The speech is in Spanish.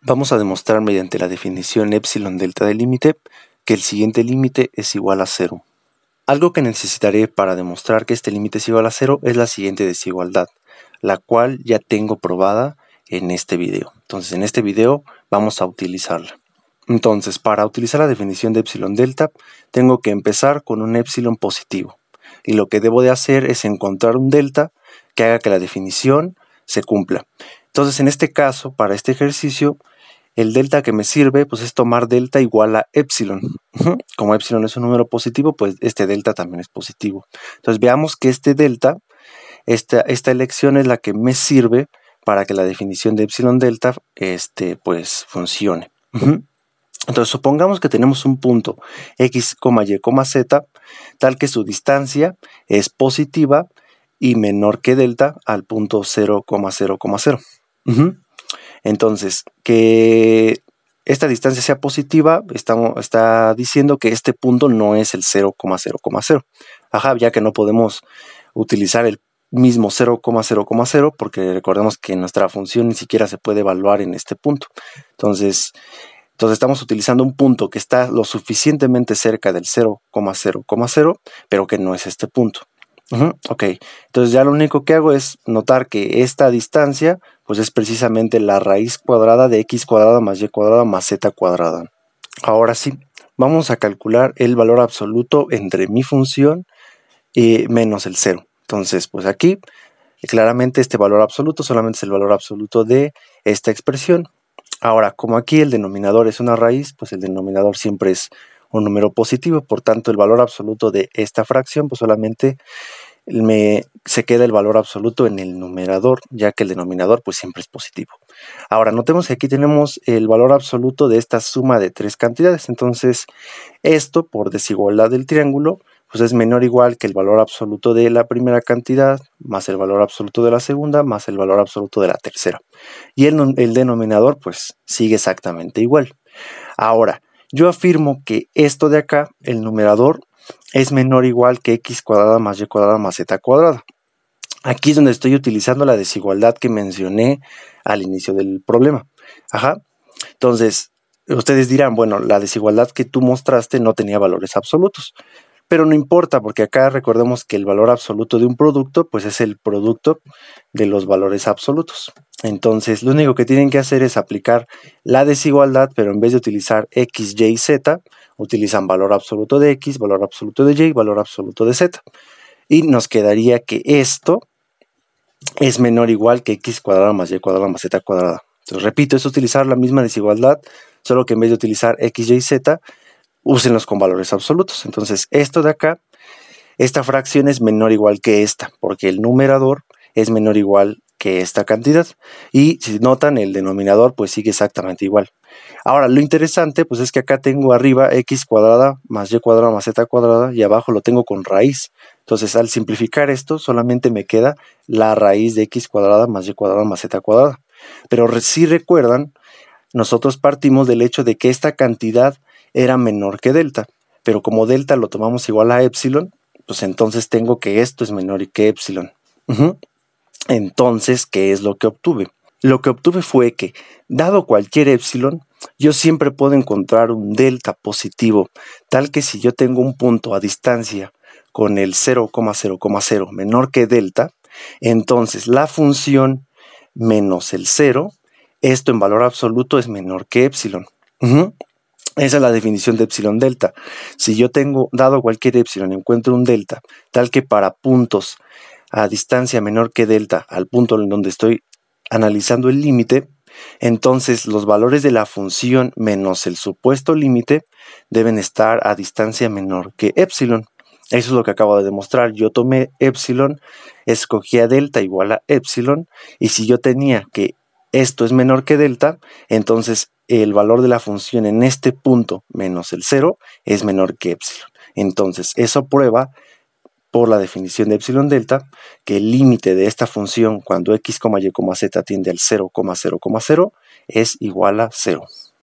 Vamos a demostrar mediante la definición epsilon delta del límite que el siguiente límite es igual a cero. Algo que necesitaré para demostrar que este límite es igual a cero es la siguiente desigualdad, la cual ya tengo probada en este video. Entonces en este video vamos a utilizarla. Entonces para utilizar la definición de epsilon delta tengo que empezar con un epsilon positivo y lo que debo de hacer es encontrar un delta que haga que la definición se cumpla. Entonces en este caso para este ejercicio el delta que me sirve, pues es tomar delta igual a epsilon. Como epsilon es un número positivo, pues este delta también es positivo. Entonces veamos que este delta, esta, esta elección es la que me sirve para que la definición de epsilon delta este, pues, funcione. Entonces supongamos que tenemos un punto x, y, z, tal que su distancia es positiva y menor que delta al punto 0,0,0. Entonces, que esta distancia sea positiva, está, está diciendo que este punto no es el 0,0,0. Ajá, ya que no podemos utilizar el mismo 0,0,0 porque recordemos que nuestra función ni siquiera se puede evaluar en este punto. Entonces, entonces estamos utilizando un punto que está lo suficientemente cerca del 0,0,0, pero que no es este punto ok, entonces ya lo único que hago es notar que esta distancia pues es precisamente la raíz cuadrada de x cuadrada más y cuadrada más z cuadrada. Ahora sí, vamos a calcular el valor absoluto entre mi función y menos el cero. Entonces, pues aquí claramente este valor absoluto solamente es el valor absoluto de esta expresión. Ahora, como aquí el denominador es una raíz, pues el denominador siempre es un número positivo, por tanto el valor absoluto de esta fracción pues solamente se queda el valor absoluto en el numerador, ya que el denominador pues siempre es positivo. Ahora, notemos que aquí tenemos el valor absoluto de esta suma de tres cantidades, entonces esto por desigualdad del triángulo pues es menor o igual que el valor absoluto de la primera cantidad, más el valor absoluto de la segunda, más el valor absoluto de la tercera. Y el, el denominador pues sigue exactamente igual. Ahora, yo afirmo que esto de acá, el numerador, es menor o igual que x cuadrada más y cuadrada más z cuadrada. Aquí es donde estoy utilizando la desigualdad que mencioné al inicio del problema. Ajá. Entonces, ustedes dirán, bueno, la desigualdad que tú mostraste no tenía valores absolutos. Pero no importa, porque acá recordemos que el valor absoluto de un producto, pues es el producto de los valores absolutos. Entonces, lo único que tienen que hacer es aplicar la desigualdad, pero en vez de utilizar x, y, z, utilizan valor absoluto de x, valor absoluto de y, valor absoluto de z. Y nos quedaría que esto es menor o igual que x cuadrado más y cuadrada más z cuadrada. Entonces, repito, es utilizar la misma desigualdad, solo que en vez de utilizar x, y, z, úsenlos con valores absolutos. Entonces, esto de acá, esta fracción es menor o igual que esta, porque el numerador es menor o igual que esta cantidad. Y si notan, el denominador pues sigue exactamente igual. Ahora, lo interesante pues es que acá tengo arriba x cuadrada más y cuadrada más z cuadrada y abajo lo tengo con raíz. Entonces, al simplificar esto, solamente me queda la raíz de x cuadrada más y cuadrada más z cuadrada. Pero si recuerdan, nosotros partimos del hecho de que esta cantidad era menor que delta. Pero como delta lo tomamos igual a epsilon, pues entonces tengo que esto es menor que epsilon. Entonces, ¿qué es lo que obtuve? Lo que obtuve fue que, dado cualquier epsilon, yo siempre puedo encontrar un delta positivo, tal que si yo tengo un punto a distancia con el 0,0,0 menor que delta, entonces la función menos el 0, esto en valor absoluto es menor que epsilon. Esa es la definición de epsilon delta. Si yo tengo, dado cualquier epsilon, encuentro un delta, tal que para puntos a distancia menor que delta al punto en donde estoy analizando el límite, entonces los valores de la función menos el supuesto límite deben estar a distancia menor que epsilon. Eso es lo que acabo de demostrar. Yo tomé epsilon, escogí delta igual a epsilon, y si yo tenía que esto es menor que delta, entonces el valor de la función en este punto menos el cero es menor que epsilon. Entonces eso prueba por la definición de epsilon delta, que el límite de esta función cuando x, y, z tiende al 0,0,0 es igual a 0.